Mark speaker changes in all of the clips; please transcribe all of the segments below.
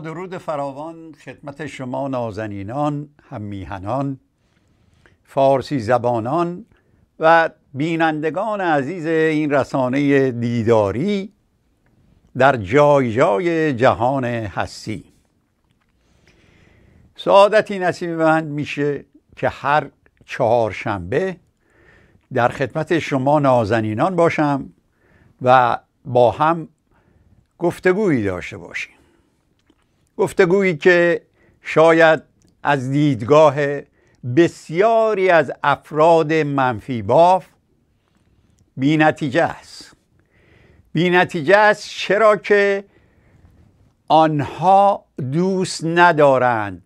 Speaker 1: درود فراوان خدمت شما نازنینان همیهنان فارسی زبانان و بینندگان عزیز این رسانه دیداری در جای جای جهان هستی سعادتی نصیب من میشه که هر چهارشنبه در خدمت شما نازنینان باشم و با هم گفتگویی داشته باشیم گفتگویی که شاید از دیدگاه بسیاری از افراد منفی باف بی نتیجه است بی نتیجه است چرا که آنها دوست ندارند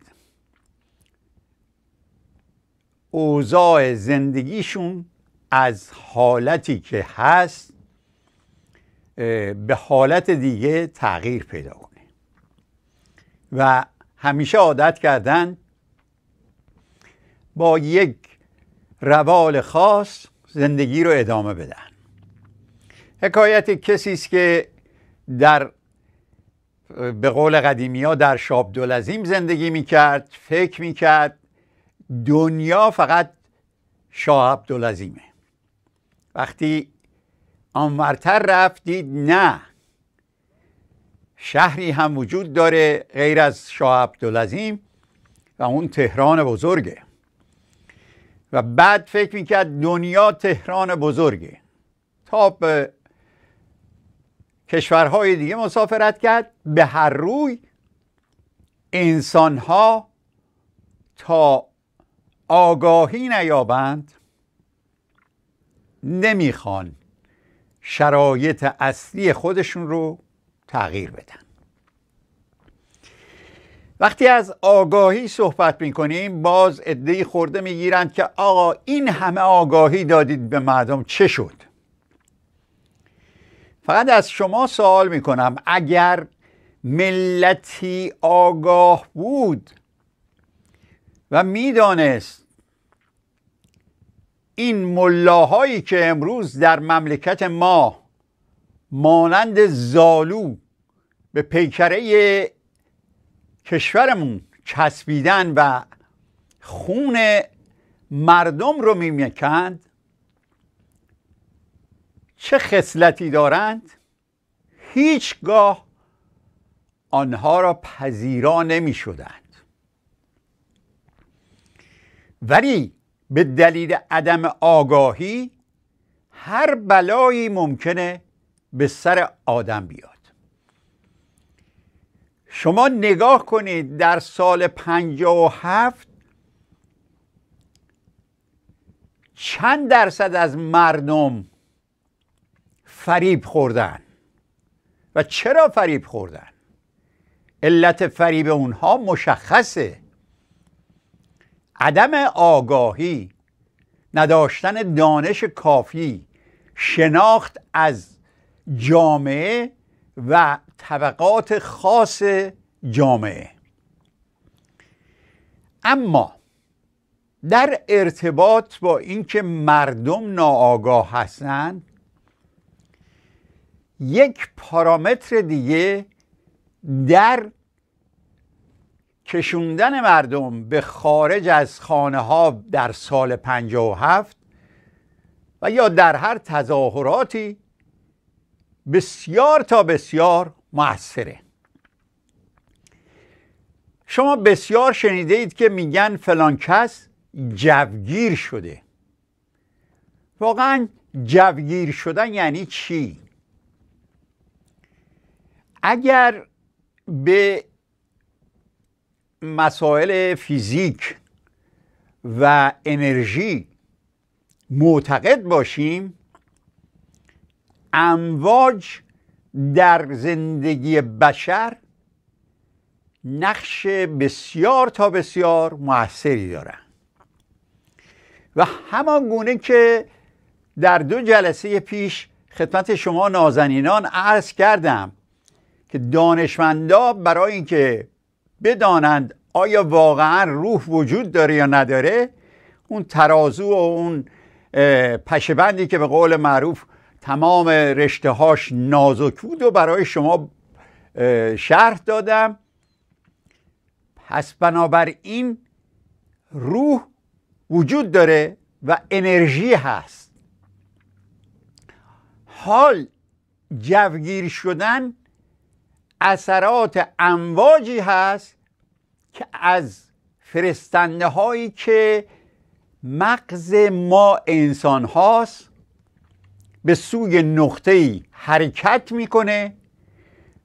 Speaker 1: اوضاع زندگیشون از حالتی که هست به حالت دیگه تغییر پیدا کنه. و همیشه عادت کردن با یک روال خاص زندگی رو ادامه بدن حکایت کسی است که در به قول قدیمی ها در شاب دولزیم زندگی میکرد فکر میکرد دنیا فقط شاه عبدالعظیمه وقتی آنورتر رفت دید نه شهری هم وجود داره غیر از شاه عبدالعظیم و اون تهران بزرگه و بعد فکر میکرد دنیا تهران بزرگه تا به کشورهای دیگه مسافرت کرد به هر روی انسانها تا آگاهی نیابند نمیخوان شرایط اصلی خودشون رو تغییر بدن وقتی از آگاهی صحبت می کنیم باز ادهی خورده گیرند که آقا این همه آگاهی دادید به مردم چه شد فقط از شما سوال کنم اگر ملتی آگاه بود و میدانست این ملاهایی که امروز در مملکت ما مانند زالو به پیکره کشورمون چسبیدن و خون مردم رو میمکند چه خصلتی دارند هیچگاه آنها را پذیرا نمی ولی به دلیل عدم آگاهی هر بلایی ممکنه به سر آدم بیاد شما نگاه کنید در سال 57 چند درصد از مردم فریب خوردن و چرا فریب خوردن علت فریب اونها مشخصه عدم آگاهی نداشتن دانش کافی شناخت از جامعه و طبقات خاص جامعه اما در ارتباط با اینکه مردم ناآگاه هستند یک پارامتر دیگه در کشوندن مردم به خارج از خانه ها در سال 57 و یا در هر تظاهراتی بسیار تا بسیار موثره شما بسیار شنیده اید که میگن فلان کس جوگیر شده واقعا جوگیر شدن یعنی چی؟ اگر به مسائل فیزیک و انرژی معتقد باشیم امواج در زندگی بشر نقش بسیار تا بسیار موثری دارند و همان گونه که در دو جلسه پیش خدمت شما نازنینان عرض کردم که دانشمندا برای اینکه بدانند آیا واقعا روح وجود داره یا نداره اون ترازو و اون بندی که به قول معروف تمام رشته هاش نازک بود و برای شما شرح دادم پس بنابراین روح وجود داره و انرژی هست حال جوگیر شدن اثرات امواجی هست که از فرستنده هایی که مغز ما انسان هاست به سوی نقطه ای حرکت میکنه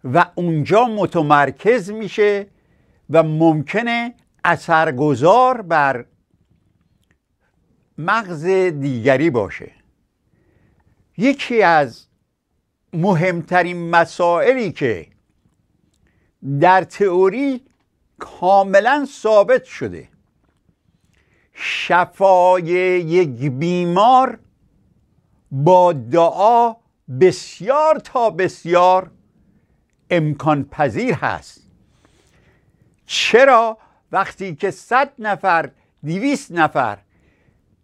Speaker 1: و اونجا متمرکز میشه و ممکنه اثرگذار بر مغز دیگری باشه یکی از مهمترین مسائلی که در تئوری کاملا ثابت شده شفای یک بیمار با دعا بسیار تا بسیار امکان پذیر هست چرا وقتی که صد نفر دیویست نفر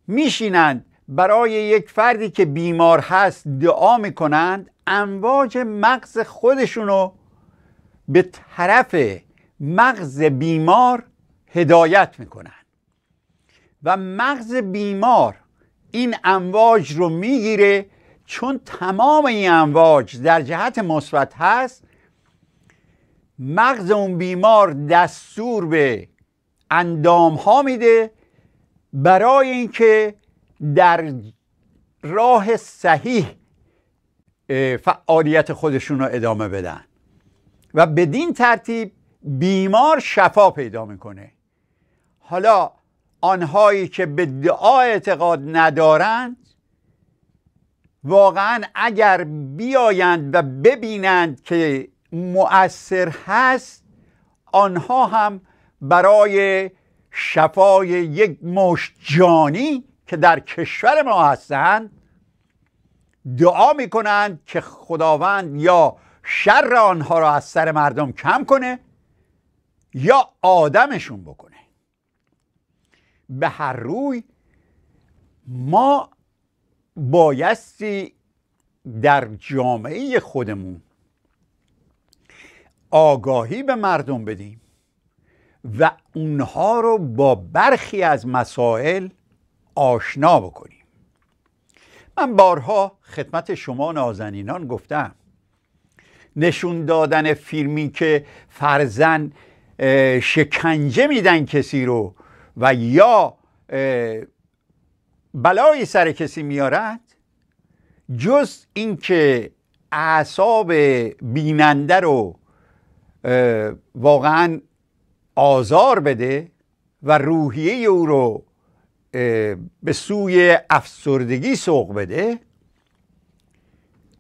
Speaker 1: میشینند برای یک فردی که بیمار هست دعا میکنند امواج مغز خودشونو به طرف مغز بیمار هدایت میکنند و مغز بیمار این امواج رو میگیره چون تمام این امواج در جهت مثبت هست مغز اون بیمار دستور به اندام ها میده برای اینکه در راه صحیح فعالیت خودشون رو ادامه بدن و بدین ترتیب بیمار شفا پیدا میکنه حالا آنهایی که به دعا اعتقاد ندارند واقعا اگر بیایند و ببینند که مؤثر هست آنها هم برای شفای یک مشت جانی که در کشور ما هستند دعا میکنند که خداوند یا شر آنها را از سر مردم کم کنه یا آدمشون بکنه به هر روی ما بایستی در جامعه خودمون آگاهی به مردم بدیم و اونها رو با برخی از مسائل آشنا بکنیم من بارها خدمت شما نازنینان گفتم نشون دادن فیلمی که فرزن شکنجه میدن کسی رو و یا بلای سر کسی میارد جز اینکه اعصاب بیننده رو واقعا آزار بده و روحیه او رو به سوی افسردگی سوق بده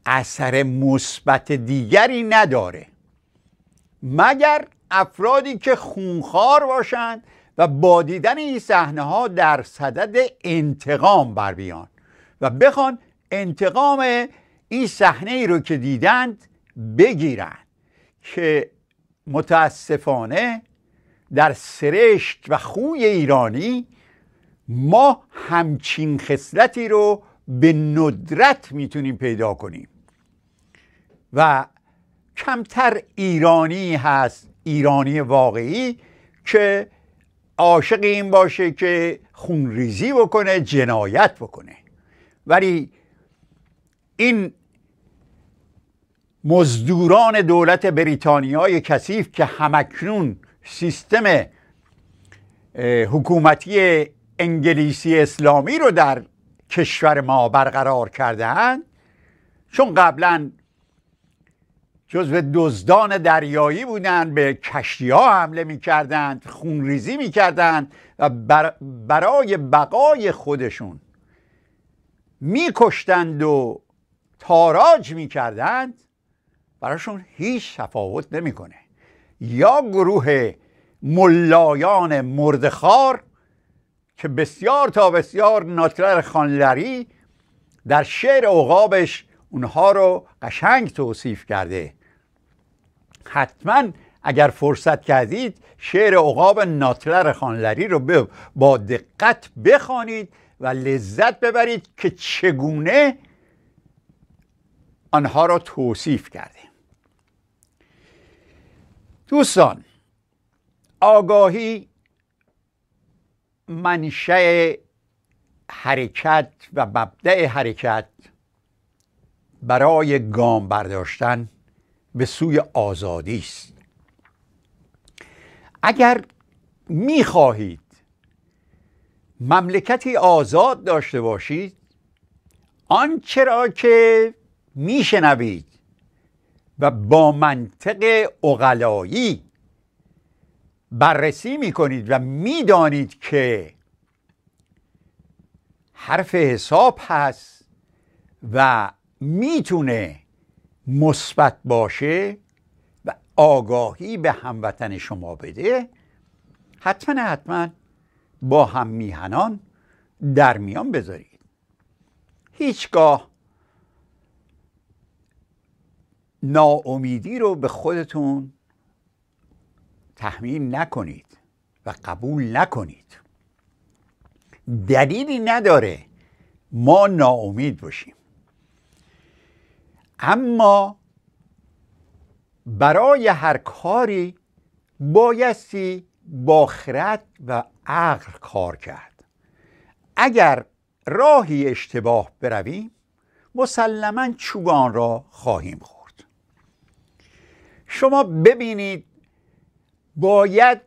Speaker 1: اثر مثبت دیگری نداره مگر افرادی که خونخوار باشند و با دیدن این صحنه ها در صدد انتقام بر بیان و بخوان انتقام این صحنه ای رو که دیدند بگیرند که متاسفانه در سرشت و خوی ایرانی ما همچین خصلتی رو به ندرت میتونیم پیدا کنیم و کمتر ایرانی هست ایرانی واقعی که عاشق این باشه که خونریزی بکنه جنایت بکنه ولی این مزدوران دولت بریتانیای کثیف که همکنون سیستم حکومتی انگلیسی اسلامی رو در کشور ما برقرار کردهاند چون قبلا به دزدان دریایی بودند به کشتی ها حمله می کردند ریزی می کردند و برای بقای خودشون می و تاراج می کردند براشون هیچ تفاوت نمیکنه یا گروه ملایان مردخار که بسیار تا بسیار ناتلر خانلری در شعر عقابش اونها رو قشنگ توصیف کرده حتما اگر فرصت کردید شعر عقاب ناتلر خانلری رو با دقت بخوانید و لذت ببرید که چگونه آنها را توصیف کرده دوستان آگاهی منشأ حرکت و مبدع حرکت برای گام برداشتن به سوی آزادی است اگر میخواهید مملکتی آزاد داشته باشید آنچه را که میشنوید و با منطق اقلایی بررسی میکنید و میدانید که حرف حساب هست و میتونه مثبت باشه و آگاهی به هموطن شما بده حتما حتما با هم میهنان در میان بذارید هیچگاه ناامیدی رو به خودتون تحمیل نکنید و قبول نکنید دلیلی نداره ما ناامید باشیم اما برای هر کاری بایستی با خرد و عقل کار کرد اگر راهی اشتباه برویم مسلما چوبان را خواهیم خورد شما ببینید باید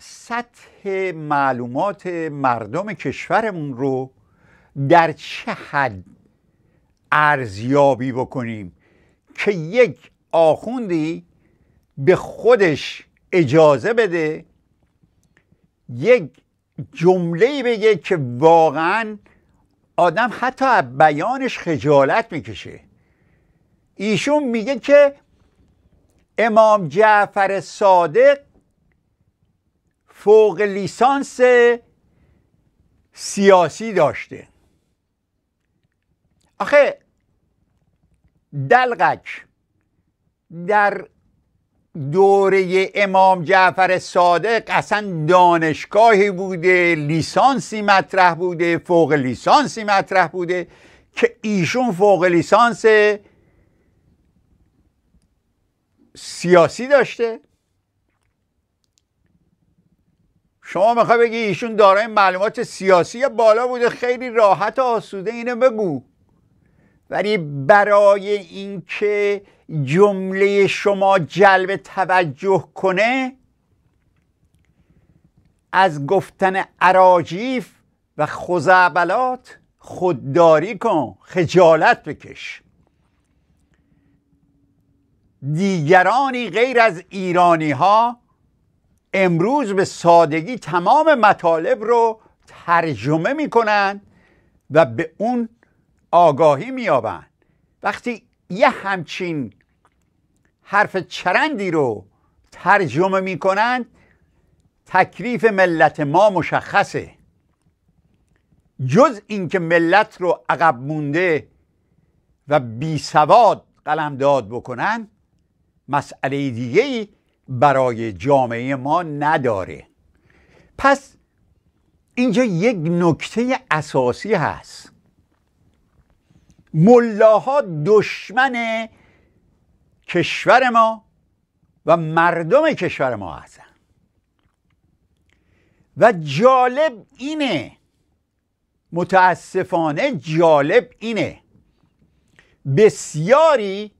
Speaker 1: سطح معلومات مردم کشورمون رو در چه حد ارزیابی بکنیم که یک آخوندی به خودش اجازه بده یک جمله بگه که واقعا آدم حتی از بیانش خجالت میکشه ایشون میگه که امام جعفر صادق فوق لیسانس سیاسی داشته آخه دلغک در دوره امام جعفر صادق اصلا دانشگاهی بوده لیسانسی مطرح بوده فوق لیسانسی مطرح بوده که ایشون فوق لیسانس سیاسی داشته شما میخوای بگی ایشون دارای معلومات سیاسی بالا بوده خیلی راحت و آسوده اینو بگو ولی برای اینکه جمله شما جلب توجه کنه از گفتن عراجیف و خزعبلات خودداری کن خجالت بکش دیگرانی غیر از ایرانی ها امروز به سادگی تمام مطالب رو ترجمه میکنند و به اون آگاهی میابند وقتی یه همچین حرف چرندی رو ترجمه میکنند تکریف ملت ما مشخصه جز اینکه ملت رو عقب مونده و بی سواد قلمداد بکنن مسئله دیگه برای جامعه ما نداره پس اینجا یک نکته اساسی هست ملاها دشمن کشور ما و مردم کشور ما هستن و جالب اینه متاسفانه جالب اینه بسیاری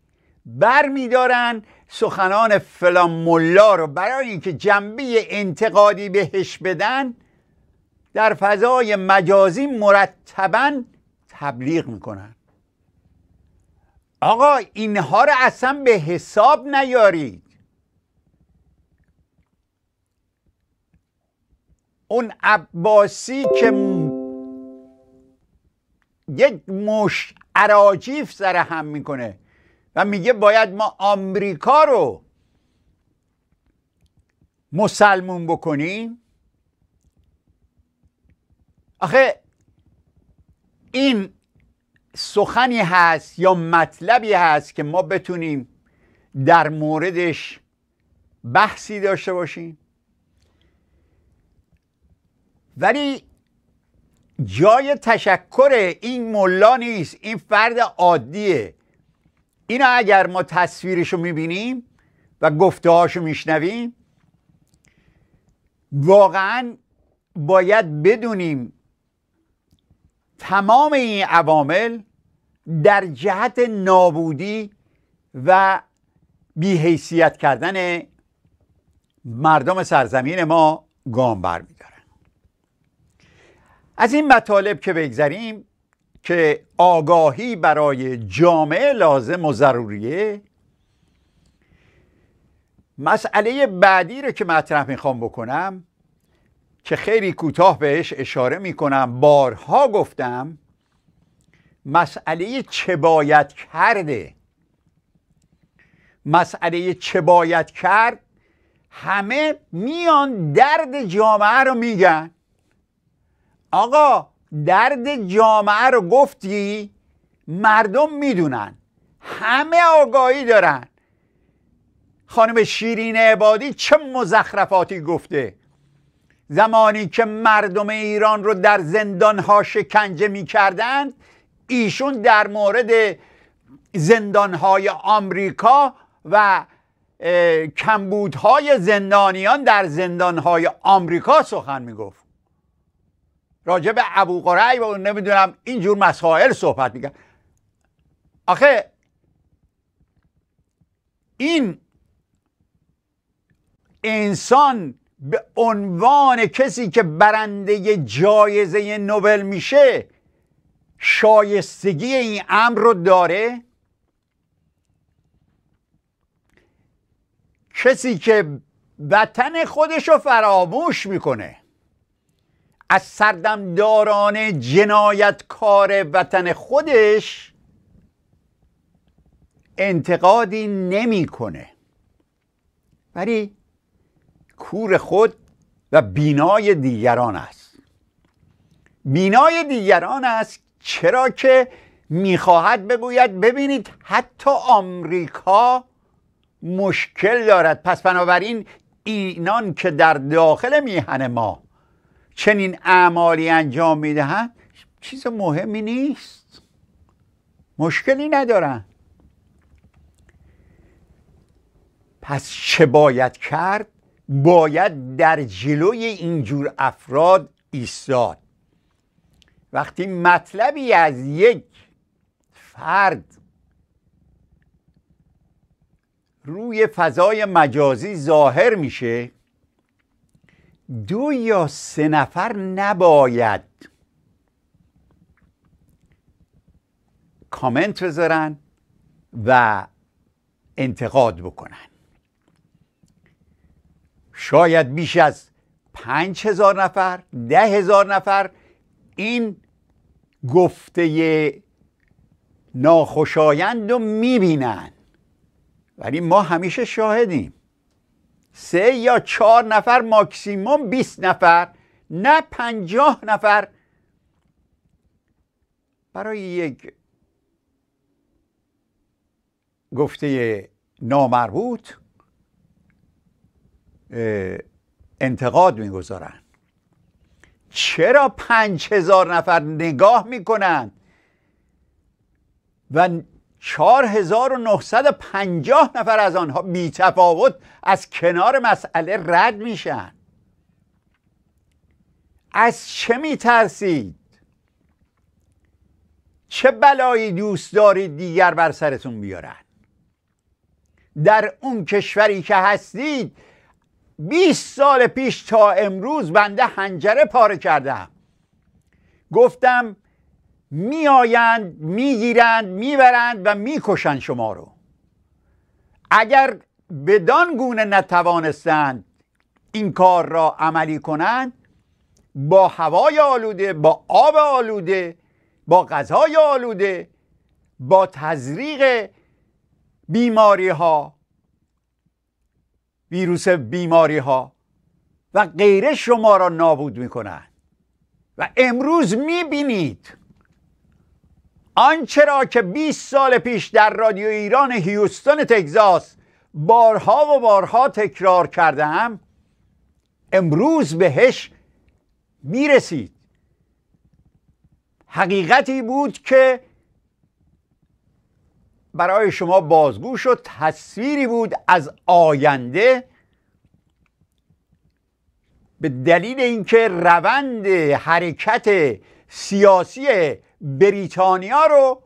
Speaker 1: برمیدارن سخنان فلان ملا رو برای اینکه جنبه انتقادی بهش بدن در فضای مجازی مرتبا تبلیغ میکنن آقا اینها رو اصلا به حساب نیارید اون عباسی که یک مش عراجیف سر هم میکنه و میگه باید ما آمریکا رو مسلمون بکنیم آخه این سخنی هست یا مطلبی هست که ما بتونیم در موردش بحثی داشته باشیم ولی جای تشکر این ملا نیست این فرد عادیه اینا اگر ما تصویرش رو میبینیم و گفته هاشو میشنویم واقعا باید بدونیم تمام این عوامل در جهت نابودی و بیحیثیت کردن مردم سرزمین ما گام بر میدارن از این مطالب که بگذریم که آگاهی برای جامعه لازم و ضروریه مسئله بعدی رو که مطرح میخوام بکنم که خیلی کوتاه بهش اشاره میکنم بارها گفتم مسئله چه باید کرده مسئله چه باید کرد همه میان درد جامعه رو میگن آقا درد جامعه رو گفتی مردم میدونن همه آگاهی دارن خانم شیرین عبادی چه مزخرفاتی گفته زمانی که مردم ایران رو در زندان ها شکنجه می کردند ایشون در مورد زندان های آمریکا و کمبودهای زندانیان در زندان های آمریکا سخن میگفت راجع به ابو قرعی و نمیدونم اینجور مسائل صحبت میکرد آخه این انسان به عنوان کسی که برنده جایزه نوبل میشه شایستگی این امر رو داره کسی که وطن خودش رو فراموش میکنه از سردمداران جنایتکار وطن خودش انتقادی نمیکنه ولی کور خود و بینای دیگران است بینای دیگران است چرا که میخواهد بگوید ببینید حتی آمریکا مشکل دارد پس بنابراین اینان که در داخل میهن ما چنین اعمالی انجام میدهند چیز مهمی نیست مشکلی ندارن پس چه باید کرد باید در جلوی اینجور افراد ایستاد وقتی مطلبی از یک فرد روی فضای مجازی ظاهر میشه دو یا سه نفر نباید کامنت بذارن و انتقاد بکنن شاید بیش از پنج هزار نفر ده هزار نفر این گفته ناخوشایند رو میبینن ولی ما همیشه شاهدیم سه یا چهار نفر ماکسیموم 20 نفر نه پنجاه نفر برای یک گفته نامربوط انتقاد میگذارن چرا پنج هزار نفر نگاه میکنن و پنجاه نفر از آنها بی تفاوت از کنار مسئله رد میشن از چه میترسید چه بلایی دوست دارید دیگر بر سرتون بیارن در اون کشوری که هستید 20 سال پیش تا امروز بنده هنجره پاره کردم گفتم میآیند میگیرند میبرند و میکشند شما رو اگر بدان گونه نتوانستند این کار را عملی کنند با هوای آلوده با آب آلوده با غذای آلوده با تزریق بیماری ها ویروس بیماری ها و غیره شما را نابود میکنند و امروز میبینید آنچه را که 20 سال پیش در رادیو ایران هیوستن تگزاس بارها و بارها تکرار هم امروز بهش میرسید حقیقتی بود که برای شما بازگو و تصویری بود از آینده به دلیل اینکه روند حرکت سیاسی بریتانیا رو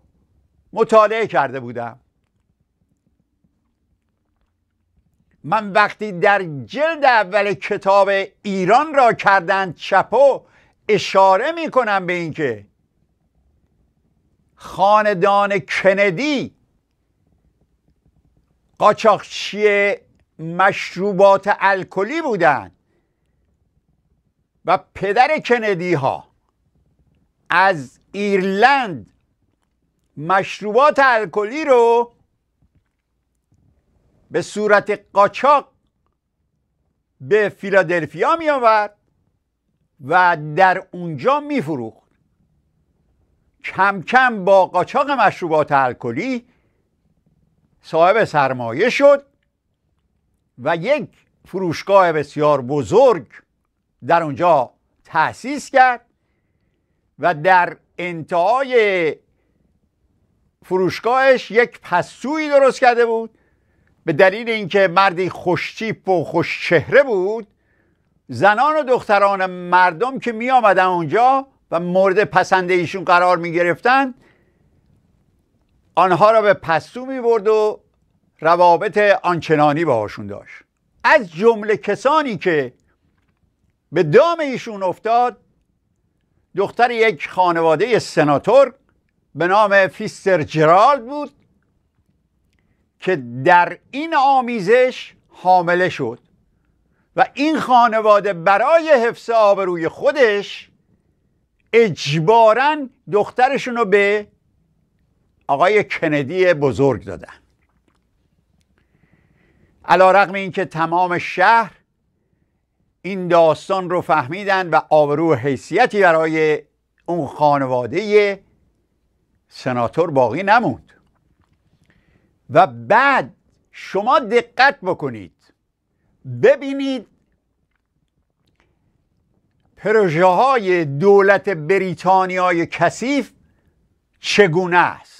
Speaker 1: مطالعه کرده بودم من وقتی در جلد اول کتاب ایران را کردند چپو اشاره می به اینکه خاندان کندی قاچاقچی مشروبات الکلی بودن و پدر کندی ها از ایرلند مشروبات الکلی رو به صورت قاچاق به فیلادلفیا می آورد و در اونجا می فروخت کم کم با قاچاق مشروبات الکلی صاحب سرمایه شد و یک فروشگاه بسیار بزرگ در اونجا تأسیس کرد و در انتهای فروشگاهش یک پسویی درست کرده بود به دلیل اینکه مردی خوشتیپ و خوشچهره بود زنان و دختران مردم که می آمدن اونجا و مورد پسند ایشون قرار می گرفتند، آنها را به پستو می برد و روابط آنچنانی باهاشون داشت از جمله کسانی که به دام ایشون افتاد دختر یک خانواده سناتور به نام فیستر جرالد بود که در این آمیزش حامله شد و این خانواده برای حفظ آبروی خودش اجباراً دخترشون رو به آقای کندی بزرگ دادن علا رقم این که تمام شهر این داستان رو فهمیدن و آبرو حیثیتی برای اون خانواده سناتور باقی نموند و بعد شما دقت بکنید ببینید پروژه های دولت بریتانیای کثیف چگونه است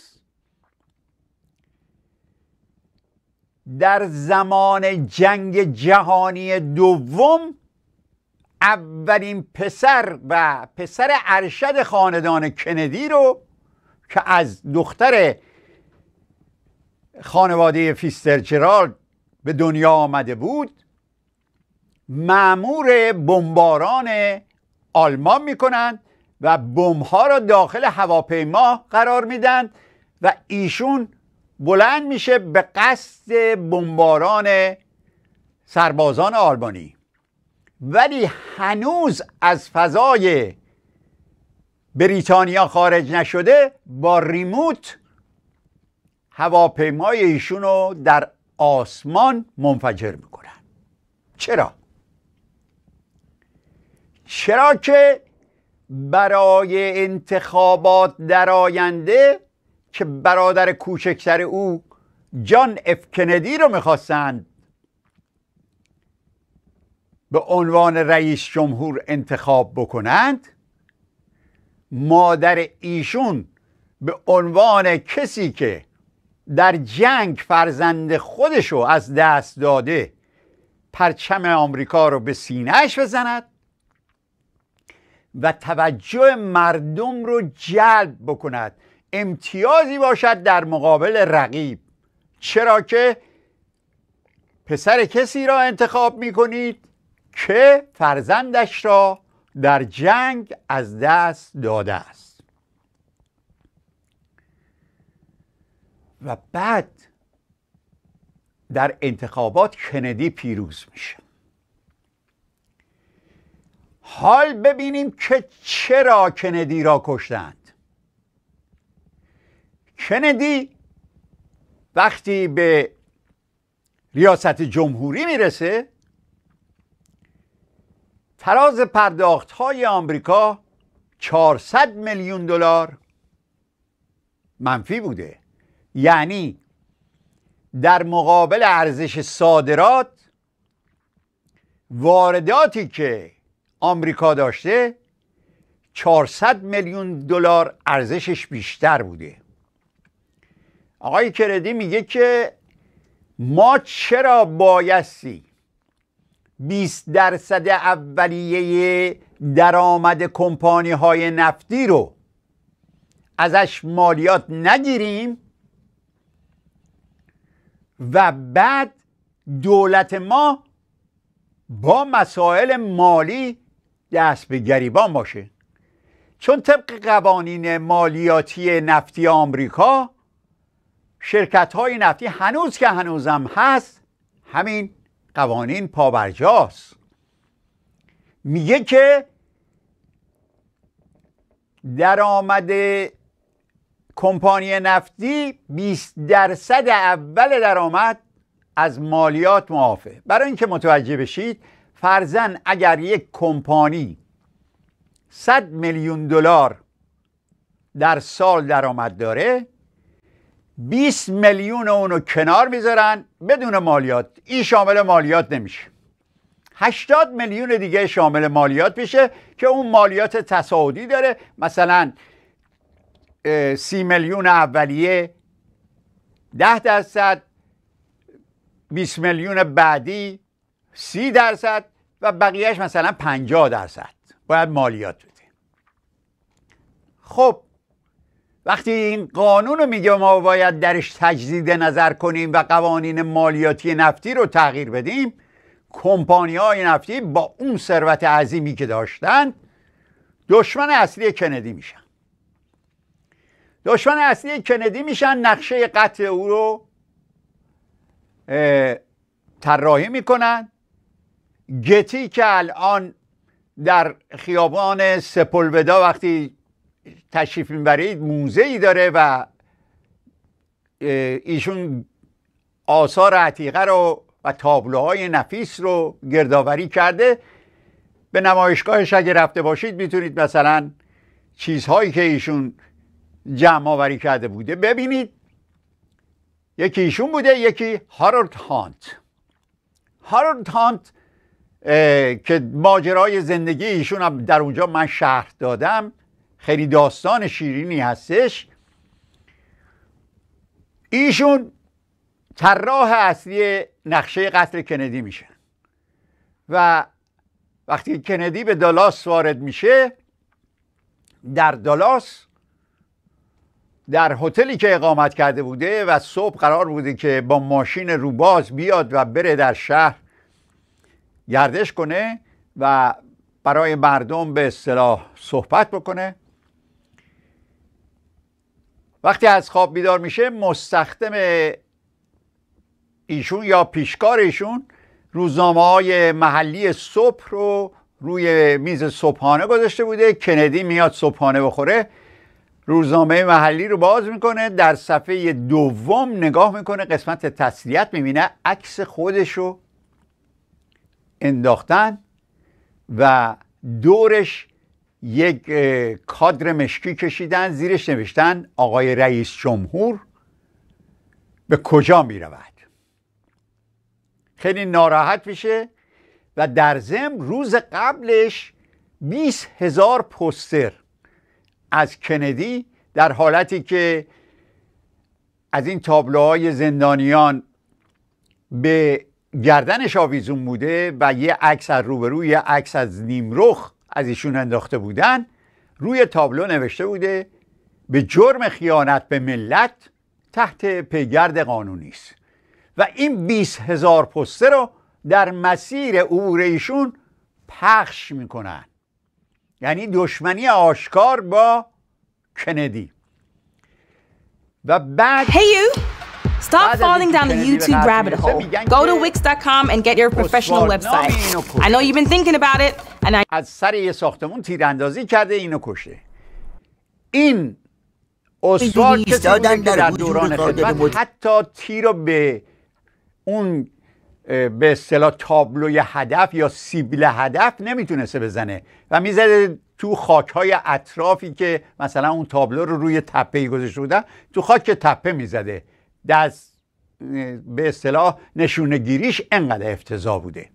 Speaker 1: در زمان جنگ جهانی دوم اولین پسر و پسر ارشد خاندان کندی رو که از دختر خانواده فیسترچرال به دنیا آمده بود معمور بمباران آلمان کنند و بمها را داخل هواپیما قرار میدن و ایشون بلند میشه به قصد بمباران سربازان آلمانی ولی هنوز از فضای بریتانیا خارج نشده با ریموت هواپیمای ایشون رو در آسمان منفجر میکنن چرا؟ چرا که برای انتخابات در آینده که برادر کوچکتر او جان اف کندی رو میخواستند به عنوان رئیس جمهور انتخاب بکنند مادر ایشون به عنوان کسی که در جنگ فرزند رو از دست داده پرچم آمریکا رو به سینهش بزند و توجه مردم رو جلب بکند امتیازی باشد در مقابل رقیب چرا که پسر کسی را انتخاب می کنید که فرزندش را در جنگ از دست داده است و بعد در انتخابات کندی پیروز میشه حال ببینیم که چرا کندی را کشتند کندی وقتی به ریاست جمهوری میرسه تراز پرداخت های آمریکا 400 میلیون دلار منفی بوده یعنی در مقابل ارزش صادرات وارداتی که آمریکا داشته 400 میلیون دلار ارزشش بیشتر بوده آقای کردی میگه که ما چرا بایستی 20 درصد اولیه درآمد کمپانی های نفتی رو ازش مالیات نگیریم و بعد دولت ما با مسائل مالی دست به گریبان باشه چون طبق قوانین مالیاتی نفتی آمریکا شرکت های نفتی هنوز که هنوزم هست همین قوانین پابرجاست میگه که درآمد کمپانی نفتی 20 درصد اول درآمد از مالیات معافه برای اینکه متوجه بشید فرزن اگر یک کمپانی 100 میلیون دلار در سال درآمد داره 20 میلیون اونو کنار میذارن بدون مالیات این شامل مالیات نمیشه 80 میلیون دیگه شامل مالیات میشه که اون مالیات تصاعدی داره مثلا سی میلیون اولیه 10 درصد 20 میلیون بعدی 30 درصد و بقیهش مثلا 50 درصد باید مالیات بده خب وقتی این قانون رو میگه ما باید درش تجدید نظر کنیم و قوانین مالیاتی نفتی رو تغییر بدیم کمپانی های نفتی با اون ثروت عظیمی که داشتن دشمن اصلی کندی میشن دشمن اصلی کندی میشن نقشه قتل او رو طراحی میکنن گتی که الان در خیابان سپولودا وقتی تشریف میبرید موزه ای داره و ایشون آثار عتیقه رو و تابلوهای نفیس رو گردآوری کرده به نمایشگاهش اگه رفته باشید میتونید مثلا چیزهایی که ایشون جمع آوری کرده بوده ببینید یکی ایشون بوده یکی هارولد هانت هارولد هانت که ماجرای زندگی ایشون هم در اونجا من شهر دادم خیلی داستان شیرینی هستش ایشون طراح اصلی نقشه قتل کندی میشه و وقتی کندی به دالاس وارد میشه در دالاس در هتلی که اقامت کرده بوده و صبح قرار بوده که با ماشین روباز بیاد و بره در شهر گردش کنه و برای مردم به اصطلاح صحبت بکنه وقتی از خواب بیدار میشه مستخدم ایشون یا پیشکار ایشون روزنامه های محلی صبح رو روی میز صبحانه گذاشته بوده کندی میاد صبحانه بخوره روزنامه محلی رو باز میکنه در صفحه دوم نگاه میکنه قسمت تسلیت میبینه عکس خودش رو انداختن و دورش یک کادر مشکی کشیدن زیرش نوشتن آقای رئیس جمهور به کجا می رود خیلی ناراحت میشه و در ضمن روز قبلش 20 هزار پوستر از کندی در حالتی که از این تابلوهای زندانیان به گردنش آویزون بوده و یه عکس از روبرو یه عکس از نیمرخ از ایشون انداخته بودن روی تابلو نوشته بوده به جرم خیانت به ملت تحت پیگرد قانونی است و این 20 هزار پسته رو در مسیر عبور ایشون پخش میکنن یعنی دشمنی آشکار با کندی و بعد hey Stop falling down the YouTube rabbit hole. Go to Wix.com and get your professional website. I know you've been thinking about it and I از سر یه ساختمون تیراندازی کرده اینو کشته. این استاد که در دوران خدمت حتی تیر رو به اون به اصطلاح تابلوی هدف یا سیبل هدف نمیتونسته بزنه و میزده تو خاک های اطرافی که مثلا اون تابلو رو روی تپه گذاشته بودن تو خاک تپه میزده دست به اصطلاح نشونگیریش انقدر افتضاح بوده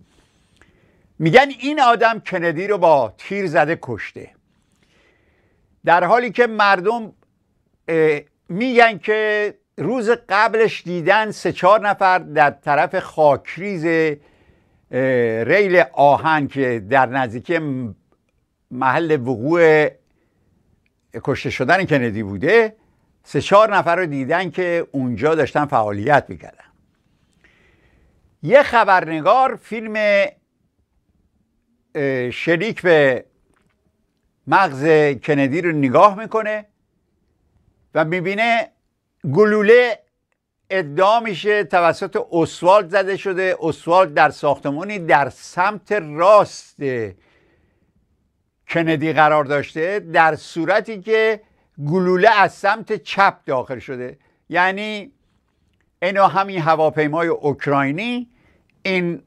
Speaker 1: میگن این آدم کندی رو با تیر زده کشته در حالی که مردم میگن که روز قبلش دیدن سه چهار نفر در طرف خاکریز ریل آهن که در نزدیکی محل وقوع کشته شدن کندی بوده سه چهار نفر رو دیدن که اونجا داشتن فعالیت میکردن یه خبرنگار فیلم شریک به مغز کندی رو نگاه میکنه و میبینه گلوله ادعا میشه توسط اسوالد زده شده اسوالد در ساختمانی در سمت راست کندی قرار داشته در صورتی که گلوله از سمت چپ داخل شده یعنی اینو همین هواپیمای اوکراینی این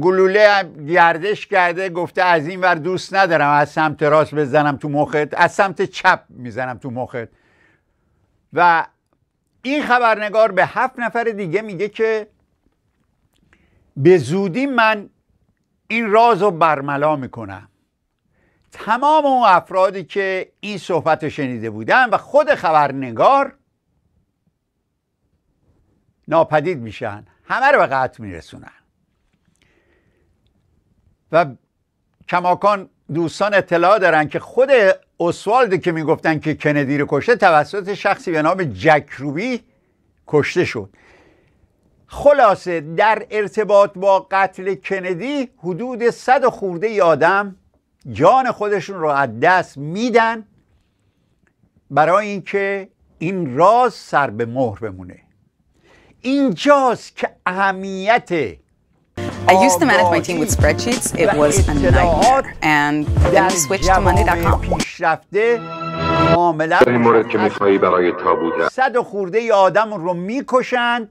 Speaker 1: گلوله گردش کرده گفته از این ور دوست ندارم از سمت راست بزنم تو مخت از سمت چپ میزنم تو مخت و این خبرنگار به هفت نفر دیگه میگه که به زودی من این راز رو برملا میکنم تمام اون افرادی که این صحبت رو شنیده بودن و خود خبرنگار ناپدید میشن همه رو به قطع میرسونن و کماکان دوستان اطلاع دارن که خود اسوالد که میگفتن که کندی رو کشته توسط شخصی به نام جک کشته شد خلاصه در ارتباط با قتل کندی حدود صد خورده یادم آدم جان خودشون رو از دست میدن برای اینکه این راز سر به مهر بمونه اینجاست که اهمیت I used to manage my team with spreadsheets. It was a nightmare. And then we switched to monday.com. پیشرفته کاملا این مورد که میخوایی برای تابوت صد خورده ی آدم رو میکشند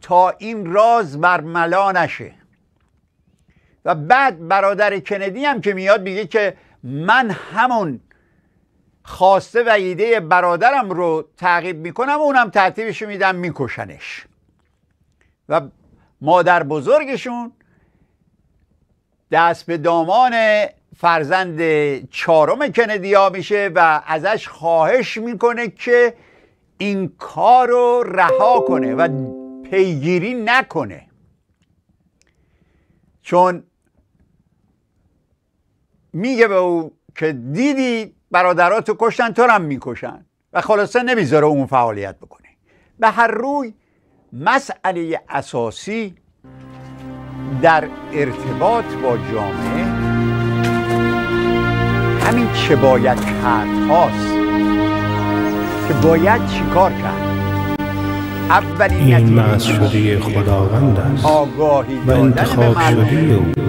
Speaker 1: تا این راز برملا نشه و بعد برادر کندی هم که میاد میگه که من همون خواسته و ایده برادرم رو تعقیب میکنم و اونم ترتیبش میدم میکشنش و مادر بزرگشون دست به دامان فرزند چهارم ها میشه و ازش خواهش میکنه که این کار رو رها کنه و پیگیری نکنه چون میگه به او که دیدی برادراتو کشتن تو هم میکشن و خلاصه نمیذاره اون فعالیت بکنه به هر روی مسئله اساسی در ارتباط با جامعه همین چه باید کرد هاست که باید چیکار کرد اولین این مسئله خداوند است آگاهی و انتخاب شده او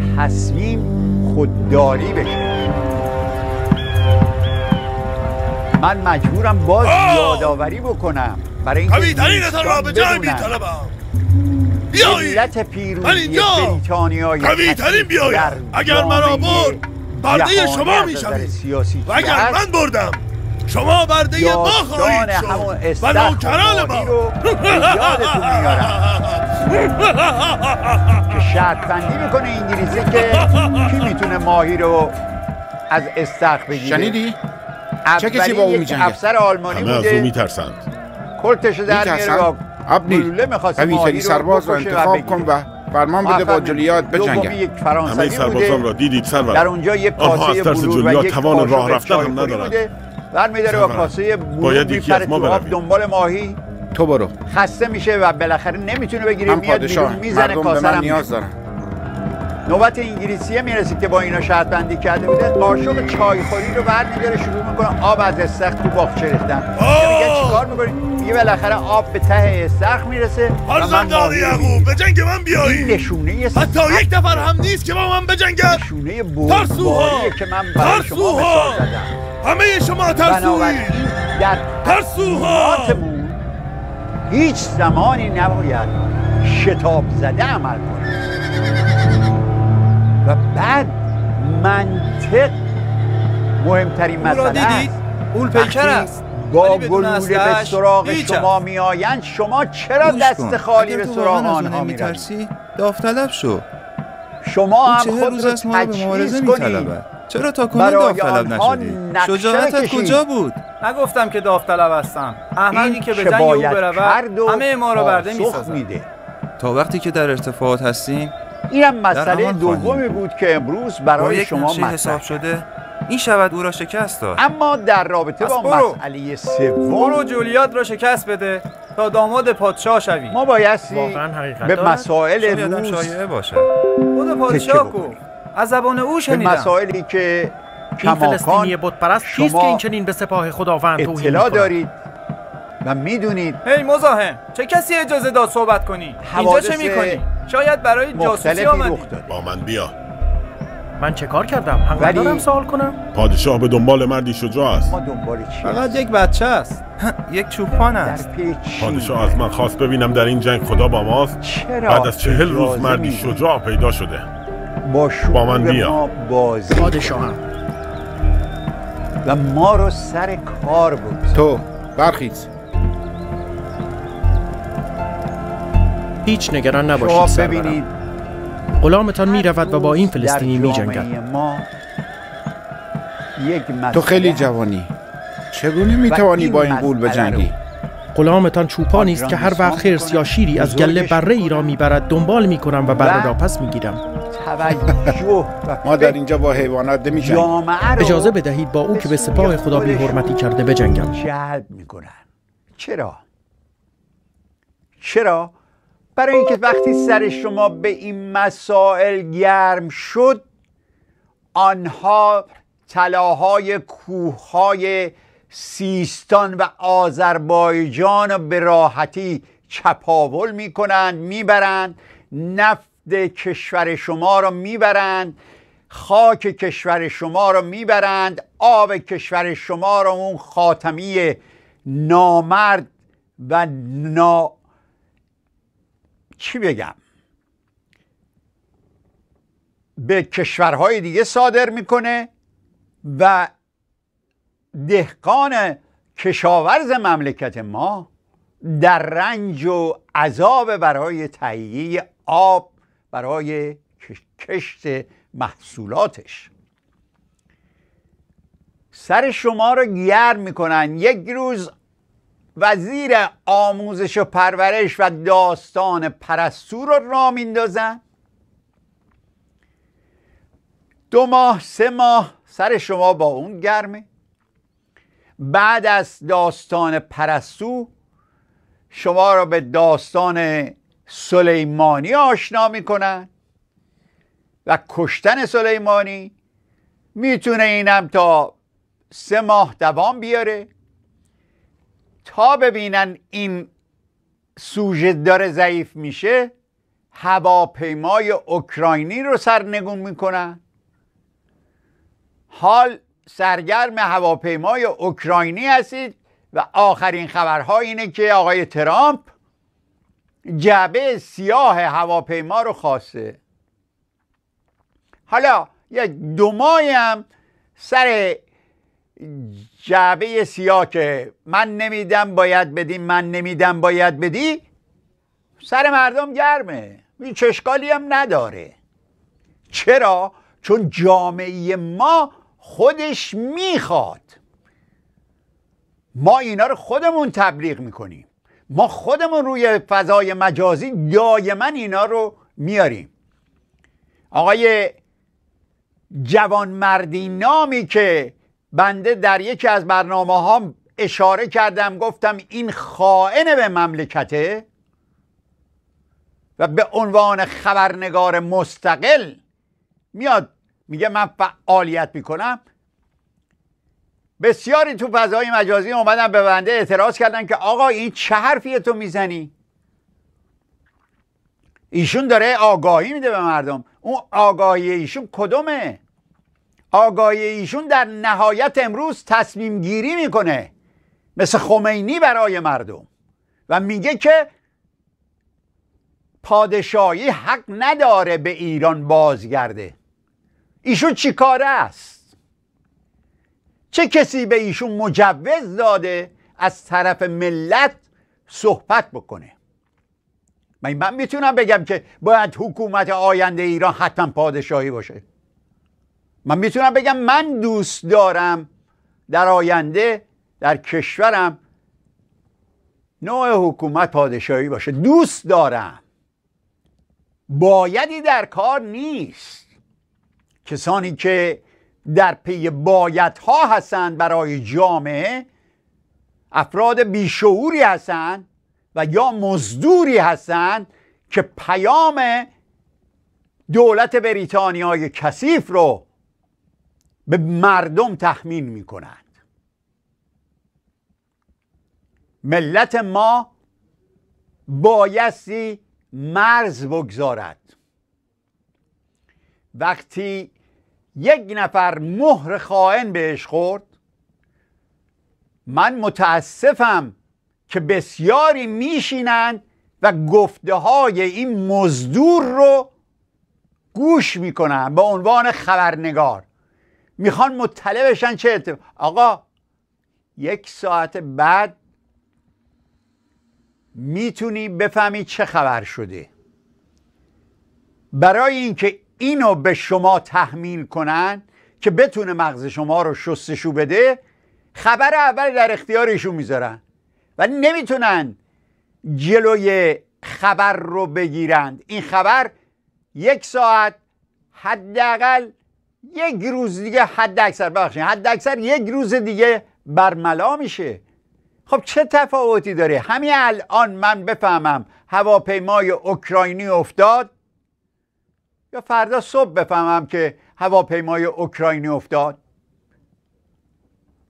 Speaker 1: تصمیم خودداری بشه من مجبورم باز یادآوری بکنم برای اینکه قویترینتان را به جای میطلبم بیایید علت پیروزی من اینجا بریتانیای بیایید اگر مرا برد برده شما میشوید و اگر من بردم شما برده ما خواهید شد و نوکران ما رو یادتون میارم شرط بندی میکنه انگلیسی که کی میتونه ماهی رو از استخ بگیره شنیدی؟ چه کسی با اون میجنگه؟ افسر آلمانی بوده همه میترسند کلتش در میره با گلوله میخواست ماهی سرباز رو انتخاب کن و فرمان بده با جولیات بجنگه همه سربازان را دیدید سرور در اونجا یک کاسه بلور و یک توان راه رفتن هم ندارد برمیداره با کاسه بلور میپره تو دنبال ماهی تو برو خسته میشه و بالاخره نمیتونه بگیره میاد بیرون میزنه کاسرم نیاز دارم نوبت انگلیسیه میرسید که با اینا شرط بندی کرده بوده قاشق چای خوری رو بعد میداره شروع میکنه آب از استخ تو باغچه ریختن میگه چیکار میکنی میگه بالاخره آب به ته استخ میرسه حالا زندانی یعقوب به جنگ من بیایی این نشونه سخت حتی یک نفر هم نیست که با من بجنگه نشونه ترسوها که من برای شما همه شما ترسویی ترسوها هیچ زمانی نباید شتاب زده عمل کنیم و بعد منطق مهمترین مسئله است اون پیکر است با گلوله به سراغ شما میآیند شما چرا دست خالی به سراغ آنها می داوطلب شو شما هم خود رو تجهیز کنید چرا تا کنون داوطلب نشدی شجاعتت کجا بود نگفتم که داوطلب هستم احمدی که به جنگ او برود همه ما را برده میده تا وقتی که در ارتفاعات هستیم اینم مسئله دومی بود که امروز برای شما مطرح حساب شده این شود او را شکست داد اما در رابطه با مسئله سوم برو جولیات را شکست بده تا داماد پادشاه شوی ما بایستی به مسائل روز باشه خود پادشاه گفت از زبان او شنیدم مسائلی که این فلسطینی بتپرست کیست که این چنین به سپاه خداوند اطلاع دارید و میدونید هی مزاحم چه کسی اجازه داد صحبت کنی اینجا چه میکنی شاید برای جاسوسی آمدی با من بیا من چه کار کردم حق ولی... دارم سوال کنم پادشاه به دنبال مردی شجاع است ما دنبال چی فقط یک بچه است یک چوپان است پادشاه از من خواست ببینم در این جنگ خدا با ماست چرا؟ بعد از چهل روز مردی شجاع پیدا شده با با من ما بازی پادشاهم و ما رو سر کار بود تو برخیز هیچ نگران نباشید سرورم غلامتان می رود و با این فلسطینی می جنگد تو خیلی جوانی چگونه می توانی با این قول بجنگی؟ غلامتان چوپانی است که هر وقت خرس یا شیری از گله بره ای را میبرد دنبال میکنم و بره را پس میگیرم ما در اینجا با حیوانات نمی اجازه بدهید با او که به سپاه خدا بی حرمتی کرده بجنگم جلب میکنن چرا چرا برای اینکه وقتی سر شما به این مسائل گرم شد آنها تلاهای کوههای سیستان و آذربایجان به راحتی چپاول می می میبرند نفت کشور شما را میبرند خاک کشور شما را میبرند آب کشور شما را اون خاتمی نامرد و نا چی بگم به کشورهای دیگه صادر میکنه و دهقان کشاورز مملکت ما در رنج و عذاب برای تهیه آب برای کشت محصولاتش سر شما رو گرم میکنن یک روز وزیر آموزش و پرورش و داستان پرستو رو را میندازن دو ماه سه ماه سر شما با اون گرمه بعد از داستان پرستو شما را به داستان سلیمانی آشنا میکنن و کشتن سلیمانی میتونه اینم تا سه ماه دوام بیاره تا ببینن این سوژه داره ضعیف میشه هواپیمای اوکراینی رو سرنگون میکنن حال سرگرم هواپیمای اوکراینی هستید و آخرین خبرها اینه که آقای ترامپ جعبه سیاه هواپیما رو خواسته حالا یک دو هم سر جعبه سیاه که من نمیدم باید بدی من نمیدم باید بدی سر مردم گرمه این چشکالی هم نداره چرا؟ چون جامعه ما خودش میخواد ما اینا رو خودمون تبلیغ میکنیم ما خودمون روی فضای مجازی دایما اینا رو میاریم آقای جوانمردی نامی که بنده در یکی از برنامه ها اشاره کردم گفتم این خائن به مملکته و به عنوان خبرنگار مستقل میاد میگه من فعالیت میکنم بسیاری تو فضای مجازی اومدن به بنده اعتراض کردن که آقا این چه حرفیه تو میزنی ایشون داره آگاهی میده به مردم اون آگاهی ایشون کدومه آگاهی ایشون در نهایت امروز تصمیم گیری میکنه مثل خمینی برای مردم و میگه که پادشاهی حق نداره به ایران بازگرده ایشون چیکاره است چه کسی به ایشون مجوز داده از طرف ملت صحبت بکنه من من میتونم بگم که باید حکومت آینده ایران حتما پادشاهی باشه من میتونم بگم من دوست دارم در آینده در کشورم نوع حکومت پادشاهی باشه دوست دارم بایدی در کار نیست کسانی که در پی ها هستند برای جامعه افراد بیشعوری هستند و یا مزدوری هستند که پیام دولت بریتانیای کثیف رو به مردم تحمیل می کنند ملت ما بایستی مرز بگذارد وقتی یک نفر مهر خائن بهش خورد من متاسفم که بسیاری میشینند و گفته های این مزدور رو گوش میکنن به عنوان خبرنگار میخوان مطلع بشن چه اتفاق آقا یک ساعت بعد میتونی بفهمی چه خبر شده برای اینکه اینو به شما تحمیل کنن که بتونه مغز شما رو شستشو بده خبر اول در اختیار ایشون میذارن ولی نمیتونن جلوی خبر رو بگیرند این خبر یک ساعت حداقل یک روز دیگه حد اکثر بخشید حد اکثر یک روز دیگه برملا میشه خب چه تفاوتی داره همین الان من بفهمم هواپیمای اوکراینی افتاد یا فردا صبح بفهمم که هواپیمای اوکراینی افتاد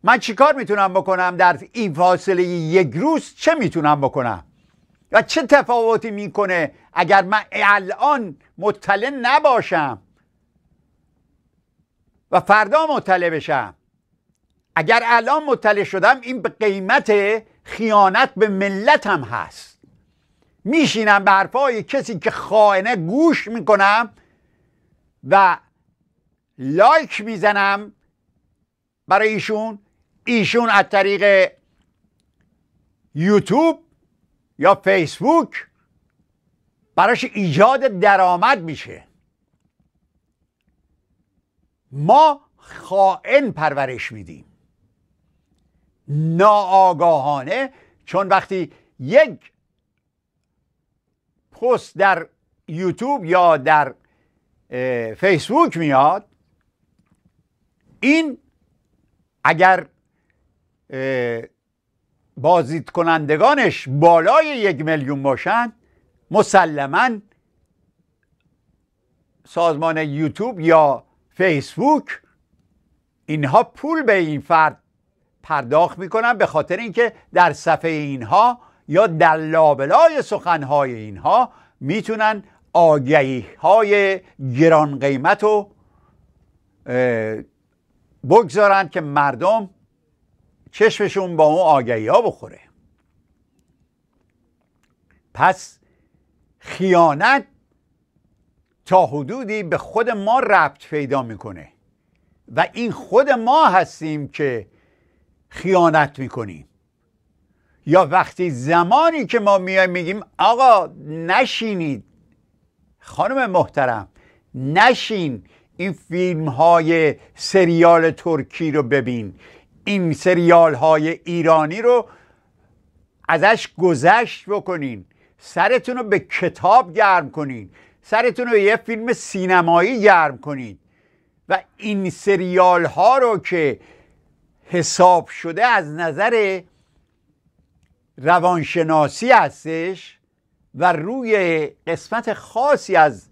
Speaker 1: من چیکار میتونم بکنم در این فاصله یک روز چه میتونم بکنم و چه تفاوتی میکنه اگر من الان مطلع نباشم و فردا مطلع بشم اگر الان مطلع شدم این به قیمت خیانت به ملتم هست میشینم به حرفای کسی که خائنه گوش میکنم و لایک میزنم برای ایشون ایشون از طریق یوتیوب یا فیسبوک براش ایجاد درآمد میشه ما خائن پرورش میدیم ناآگاهانه چون وقتی یک پست در یوتیوب یا در فیسبوک میاد این اگر بازدید کنندگانش بالای یک میلیون باشن مسلما سازمان یوتیوب یا فیسبوک اینها پول به این فرد پرداخت میکنن به خاطر اینکه در صفحه اینها یا در لابلای سخنهای اینها میتونن آگهی های گران قیمت رو بگذارن که مردم چشمشون با اون آگهی ها بخوره پس خیانت تا حدودی به خود ما ربط پیدا میکنه و این خود ما هستیم که خیانت میکنیم یا وقتی زمانی که ما میایم میگیم آقا نشینید خانم محترم نشین این فیلم های سریال ترکی رو ببین این سریال های ایرانی رو ازش گذشت بکنین سرتون رو به کتاب گرم کنین سرتون رو به یه فیلم سینمایی گرم کنین و این سریال ها رو که حساب شده از نظر روانشناسی هستش و روی قسمت خاصی از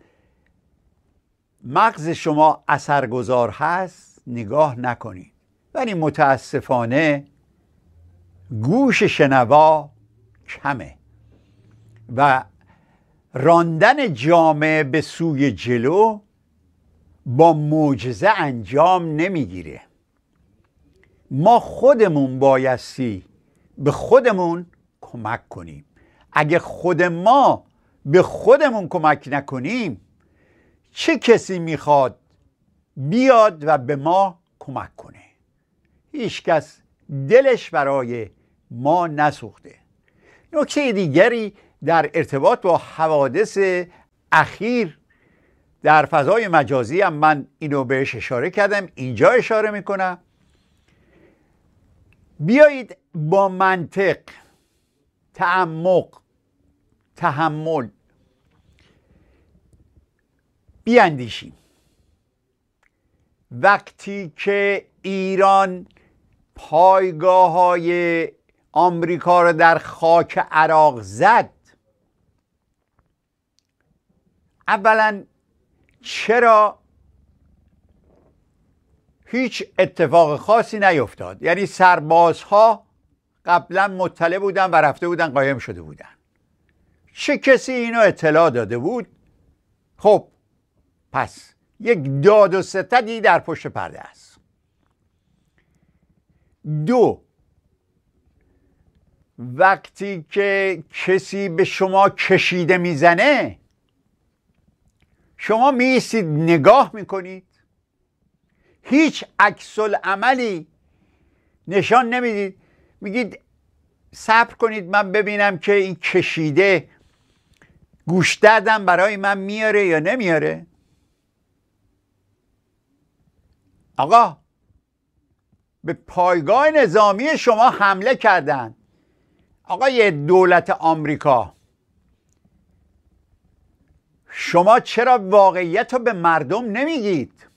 Speaker 1: مغز شما اثرگذار هست نگاه نکنید ولی متاسفانه گوش شنوا کمه و راندن جامعه به سوی جلو با معجزه انجام نمیگیره ما خودمون بایستی به خودمون کمک کنیم اگه خود ما به خودمون کمک نکنیم چه کسی میخواد بیاد و به ما کمک کنه هیچکس دلش برای ما نسوخته نکته دیگری در ارتباط با حوادث اخیر در فضای مجازی هم من اینو بهش اشاره کردم اینجا اشاره میکنم بیایید با منطق تعمق تحمل بیاندیشیم وقتی که ایران پایگاه های آمریکا را در خاک عراق زد اولا چرا هیچ اتفاق خاصی نیفتاد یعنی سربازها قبلا مطلع بودن و رفته بودن قایم شده بودن چه کسی اینو اطلاع داده بود خب پس یک داد و ستدی در پشت پرده است دو وقتی که کسی به شما کشیده میزنه شما میایستید نگاه میکنید هیچ عکس عملی نشان نمیدید میگید صبر کنید من ببینم که این کشیده گوش برای من میاره یا نمیاره آقا به پایگاه نظامی شما حمله کردن آقای دولت آمریکا شما چرا واقعیت رو به مردم نمیگید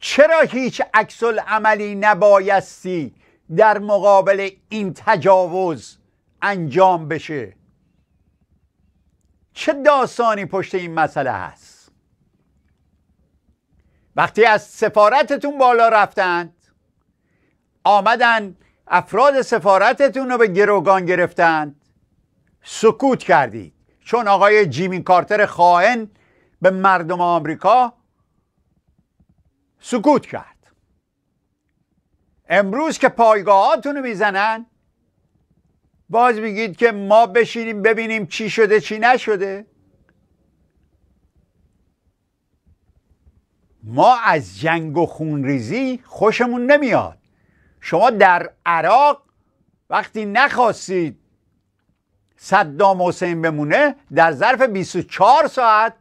Speaker 1: چرا هیچ عکس عملی نبایستی در مقابل این تجاوز انجام بشه چه داستانی پشت این مسئله هست وقتی از سفارتتون بالا رفتند آمدن افراد سفارتتون رو به گروگان گرفتند سکوت کردید چون آقای جیمی کارتر خائن به مردم آمریکا سکوت کرد امروز که پایگاهاتون رو میزنن باز میگید که ما بشینیم ببینیم چی شده چی نشده ما از جنگ و خونریزی خوشمون نمیاد شما در عراق وقتی نخواستید صدام حسین بمونه در ظرف 24 ساعت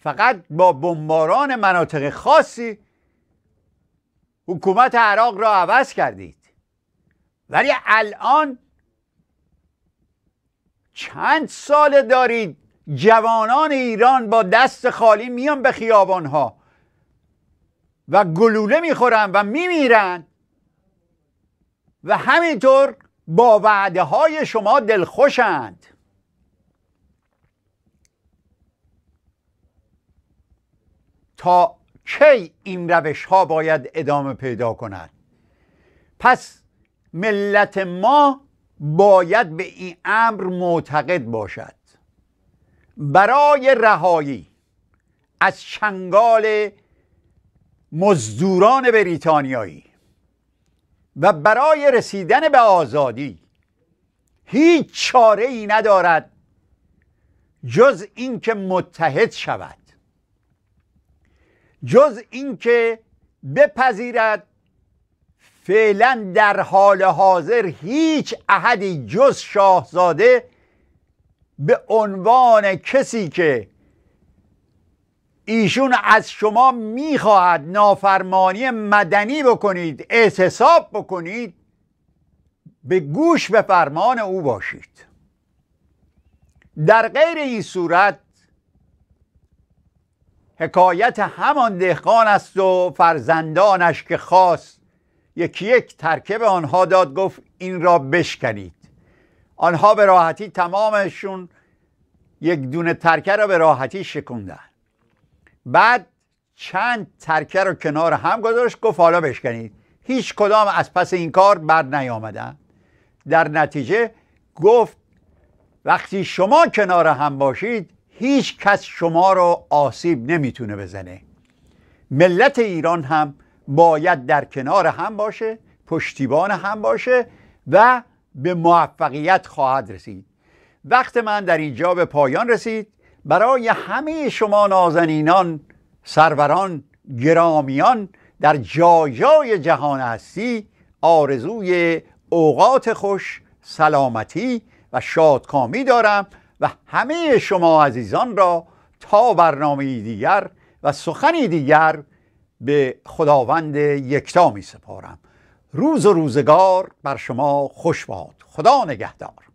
Speaker 1: فقط با بمباران مناطق خاصی حکومت عراق را عوض کردید ولی الان چند سال دارید جوانان ایران با دست خالی میان به خیابانها و گلوله میخورن و میمیرن و همینطور با وعده های شما دلخوشند تا چه این روش ها باید ادامه پیدا کند پس ملت ما باید به این امر معتقد باشد برای رهایی از چنگال مزدوران بریتانیایی و برای رسیدن به آزادی هیچ چاره ای ندارد جز اینکه متحد شود جز اینکه بپذیرد فعلا در حال حاضر هیچ احدی جز شاهزاده به عنوان کسی که ایشون از شما میخواهد نافرمانی مدنی بکنید اعتصاب بکنید به گوش به فرمان او باشید در غیر این صورت حکایت همان دهقان است و فرزندانش که خواست یکی یک ترکه به آنها داد گفت این را بشکنید آنها به راحتی تمامشون یک دونه ترکه را به راحتی شکوندن بعد چند ترکه را کنار هم گذاشت گفت حالا بشکنید هیچ کدام از پس این کار بر نیامدن در نتیجه گفت وقتی شما کنار هم باشید هیچ کس شما را آسیب نمیتونه بزنه ملت ایران هم باید در کنار هم باشه پشتیبان هم باشه و به موفقیت خواهد رسید وقت من در اینجا به پایان رسید برای همه شما نازنینان سروران گرامیان در جای جهان هستی آرزوی اوقات خوش سلامتی و شادکامی دارم و همه شما عزیزان را تا برنامه دیگر و سخنی دیگر به خداوند یکتا می سپارم روز و روزگار بر شما خوش باد خدا نگهدار